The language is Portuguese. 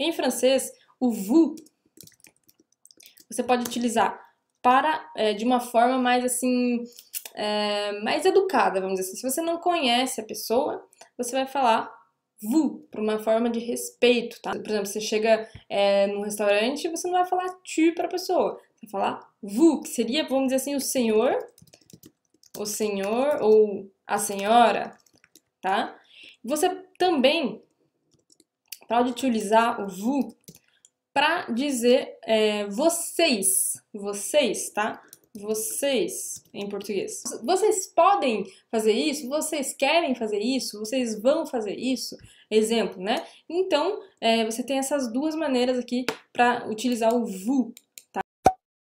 Em francês, o vous você pode utilizar para é, de uma forma mais assim é, mais educada, vamos dizer assim. Se você não conhece a pessoa, você vai falar vous para uma forma de respeito, tá? Por exemplo, você chega é, num restaurante, você não vai falar tu para a pessoa, você vai falar vous, que seria, vamos dizer assim, o senhor, o senhor ou a senhora, tá? Você também pode utilizar o vous para dizer é, vocês, vocês, tá? Vocês em português. Vocês podem fazer isso? Vocês querem fazer isso? Vocês vão fazer isso? Exemplo, né? Então, é, você tem essas duas maneiras aqui para utilizar o vous